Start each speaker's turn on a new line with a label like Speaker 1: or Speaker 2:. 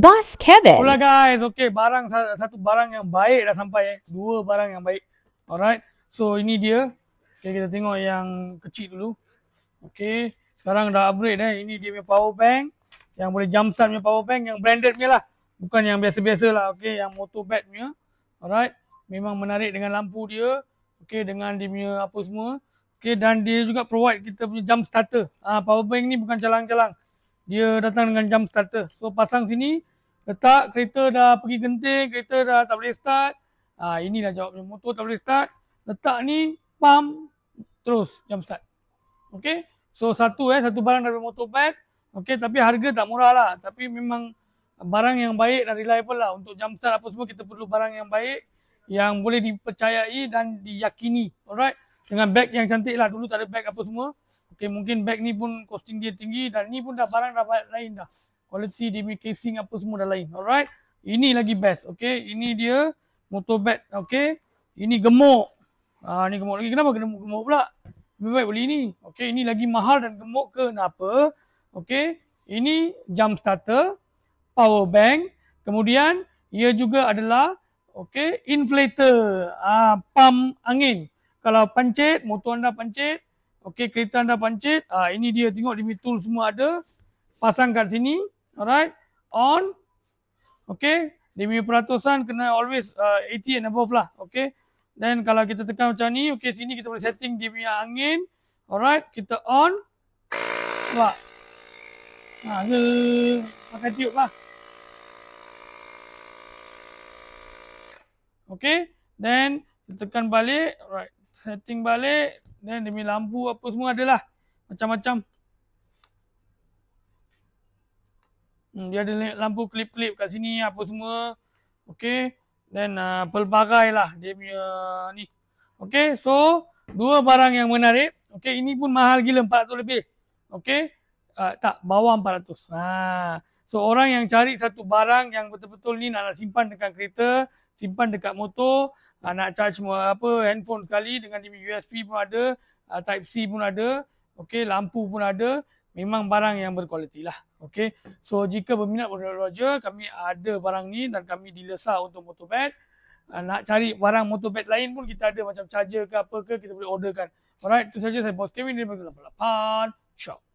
Speaker 1: Boss Kevin. Itulah guys. Okay, barang satu barang yang baik dah sampai. Eh. Dua barang yang baik. Alright. So, ini dia. Okay, kita tengok yang kecil dulu. Okay. Sekarang dah upgrade eh. Ini dia punya power bank. Yang boleh jump start punya power bank. Yang branded punya lah. Bukan yang biasa-biasa lah. Okay. Yang motor bat punya. Alright. Memang menarik dengan lampu dia. Okay. Dengan dia punya apa semua. Okay. Dan dia juga provide kita punya jump starter. Ah, power bank ni bukan celang-celang dia datang dengan jam starter. So pasang sini, letak kereta dah pergi genting, kereta dah tak boleh start. Ha, inilah jawabnya. motor tak boleh start. Letak ni, pam terus jam start. Okay, so satu eh, satu barang daripada motorbike. Okay, tapi harga tak murah lah. Tapi memang barang yang baik dan reliable lah. Untuk jam start apa semua, kita perlu barang yang baik. Yang boleh dipercayai dan diyakini. Alright, dengan bag yang cantik lah. Dulu tak ada bag apa semua. Okay, mungkin bag ni pun costing dia tinggi dan ni pun dah barang dah lain dah. Quality dia punya casing apa semua dah lain. Alright. Ini lagi best. Okay. Ini dia motor bag. Okay. Ini gemuk. Ah, ni gemuk lagi. Kenapa kena gemuk pula? Lebih baik beli ini. Okay. Ini lagi mahal dan gemuk ke? Kenapa? Okay. Ini jump starter. Power bank. Kemudian ia juga adalah okay, inflator. Ah, pump angin. Kalau pancit, motor anda pancit. Okey, kereta anda pancit. Ha, ini dia tengok di tool semua ada. Pasang kat sini. Alright. On. Okey. Demi peratusan kena always uh, ah, 80 and above lah. Okey. Then kalau kita tekan macam ni. Okey, sini kita boleh setting dia punya angin. Alright. Kita on. Nampak? Ha, ke. Pakai tiup lah. Okey. Then tekan balik. Alright. Setting balik. Dan demi lampu apa semua adalah macam-macam. Hmm, dia ada lampu klip-klip kat sini apa semua. Okey. Dan uh, pelbagai lah dia punya uh, ni. Okey, so dua barang yang menarik. Okey, ini pun mahal gila empat 400 lebih. Okey. Uh, tak, bawah empat ratus. Ha. So orang yang cari satu barang yang betul-betul ni nak, nak simpan dekat kereta, simpan dekat motor, uh, nak charge semua apa handphone sekali dengan USB pun ada, uh, type C pun ada, okey, lampu pun ada, memang barang yang berkualiti lah. Okey. So jika berminat Roger Roger, kami ada barang ni dan kami dilesa untuk motorbike. Uh, ah, nak cari barang motorbike lain pun kita ada macam charger ke apa ke kita boleh orderkan. Alright, itu saja saya Boss Kevin dari Pasal 88. Ciao.